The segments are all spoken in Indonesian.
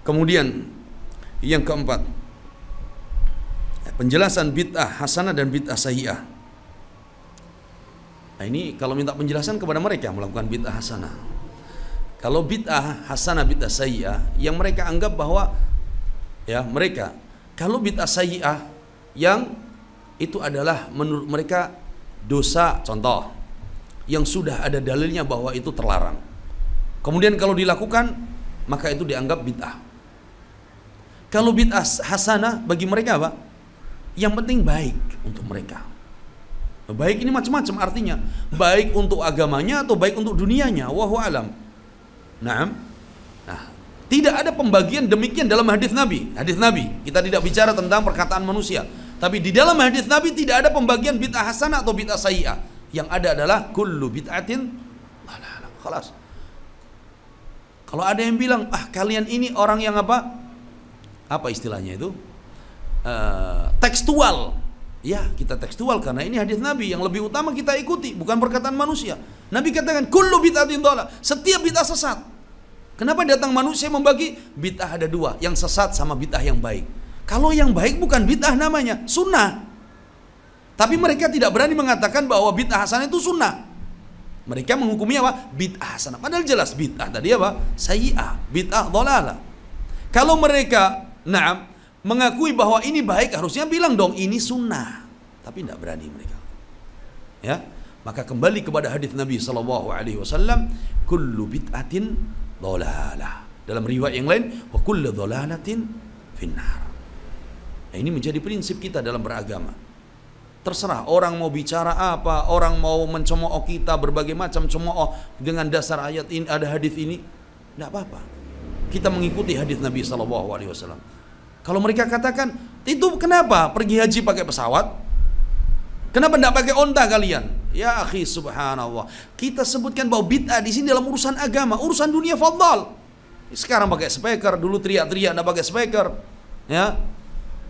Kemudian yang keempat, penjelasan bid'ah hasanah dan bid'ah sayyi'ah. Nah, ini kalau minta penjelasan kepada mereka melakukan bid'ah hasanah. Kalau bid'ah hasanah bid'ah sayyi'ah yang mereka anggap bahwa ya mereka kalau bid'ah sayyi'ah yang itu adalah menurut mereka dosa contoh yang sudah ada dalilnya bahwa itu terlarang. Kemudian kalau dilakukan maka itu dianggap bid'ah. Kalau bid'ah hasanah bagi mereka apa? Yang penting baik untuk mereka. Baik ini macam-macam artinya. Baik untuk agamanya atau baik untuk dunianya. Wahu alam. Nah, nah, tidak ada pembagian demikian dalam hadis Nabi. Hadis Nabi kita tidak bicara tentang perkataan manusia. Tapi di dalam hadis Nabi tidak ada pembagian bid'ah hasanah atau bid'ah sayyi'ah. Yang ada adalah kullu bid'atin Kalau ada yang bilang, ah kalian ini orang yang apa? apa istilahnya itu uh, tekstual ya kita tekstual karena ini hadis Nabi yang lebih utama kita ikuti bukan perkataan manusia Nabi katakan kullu bid'atin dhalah setiap bid'ah sesat kenapa datang manusia membagi bid'ah ada dua yang sesat sama bid'ah yang baik kalau yang baik bukan bid'ah namanya sunnah tapi mereka tidak berani mengatakan bahwa bid'ah hasanah itu sunnah mereka menghukumi apa? Bid'ah hasanah. Padahal jelas bid'ah tadi apa? Sayyi'ah, bid'ah dolala Kalau mereka nah, mengakui bahwa ini baik harusnya bilang dong ini sunnah. Tapi tidak berani mereka. Ya, maka kembali kepada hadis Nabi Shallallahu alaihi wasallam, kullu bid'atin dolalah. Dalam riwayat yang lain, wa kullu dolalatin finnar. Nah, ini menjadi prinsip kita dalam beragama. Terserah orang mau bicara apa, orang mau mencemooh kita berbagai macam cemooh dengan dasar ayat ini ada hadis ini, tidak apa-apa kita mengikuti hadis Nabi Shallallahu Alaihi Wasallam. Kalau mereka katakan itu kenapa pergi haji pakai pesawat? Kenapa tidak pakai onta kalian? Ya akhi subhanallah. Kita sebutkan bahwa bid'ah di sini dalam urusan agama, urusan dunia fadal Sekarang pakai speaker, dulu teriak-teriak tidak pakai speaker. Ya.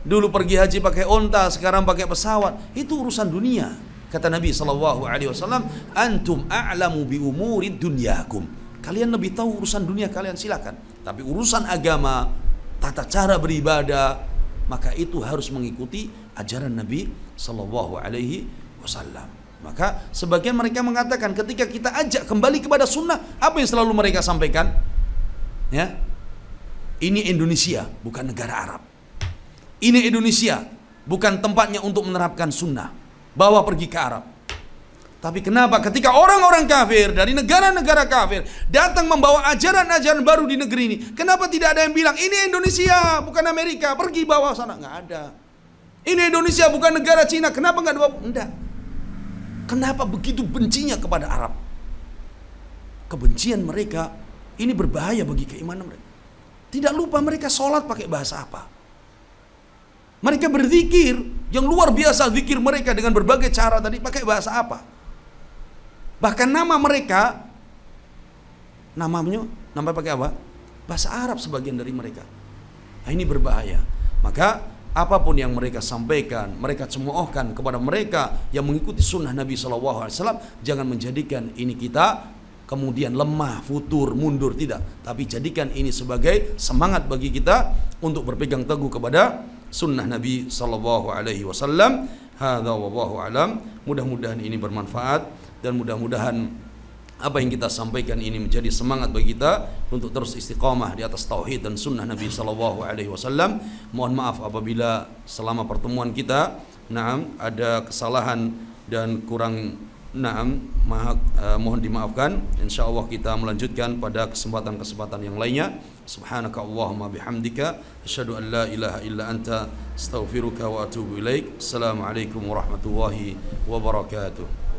Dulu pergi haji pakai onta, sekarang pakai pesawat. Itu urusan dunia. Kata Nabi Shallallahu alaihi wasallam, "Antum a'lamu bi umuri dunyakum." Kalian lebih tahu urusan dunia kalian, silakan. Tapi urusan agama, tata cara beribadah, maka itu harus mengikuti ajaran Nabi Shallallahu Alaihi Wasallam. Maka sebagian mereka mengatakan ketika kita ajak kembali kepada sunnah, apa yang selalu mereka sampaikan? Ya, ini Indonesia bukan negara Arab. Ini Indonesia bukan tempatnya untuk menerapkan sunnah. Bawa pergi ke Arab. Tapi kenapa ketika orang-orang kafir dari negara-negara kafir datang membawa ajaran-ajaran baru di negeri ini, kenapa tidak ada yang bilang ini Indonesia bukan Amerika, pergi bawa sana nggak ada. Ini Indonesia bukan negara Cina, kenapa nggak dibawa? Enggak. Kenapa begitu bencinya kepada Arab? Kebencian mereka ini berbahaya bagi keimanan mereka. Tidak lupa mereka sholat pakai bahasa apa? Mereka berzikir yang luar biasa zikir mereka dengan berbagai cara tadi pakai bahasa apa? Bahkan nama mereka namanya nama pakai apa? Bahasa Arab sebagian dari mereka. Nah, ini berbahaya. Maka apapun yang mereka sampaikan, mereka cemoohkan kepada mereka yang mengikuti sunnah Nabi Shallallahu Alaihi Wasallam, jangan menjadikan ini kita kemudian lemah, futur, mundur tidak. Tapi jadikan ini sebagai semangat bagi kita untuk berpegang teguh kepada sunnah Nabi Shallallahu Alaihi Wasallam. Hada alam. Mudah-mudahan ini bermanfaat dan mudah-mudahan apa yang kita sampaikan ini menjadi semangat bagi kita untuk terus istiqomah di atas tauhid dan sunnah Nabi Shallallahu Alaihi Wasallam. Mohon maaf apabila selama pertemuan kita, naam ada kesalahan dan kurang naam maha, eh, mohon dimaafkan. Insya Allah kita melanjutkan pada kesempatan-kesempatan yang lainnya. Subhanaka Allahumma bihamdika. Asyhadu an ilaha illa anta. Astaghfiruka wa atubu ilaik. Assalamualaikum warahmatullahi wabarakatuh.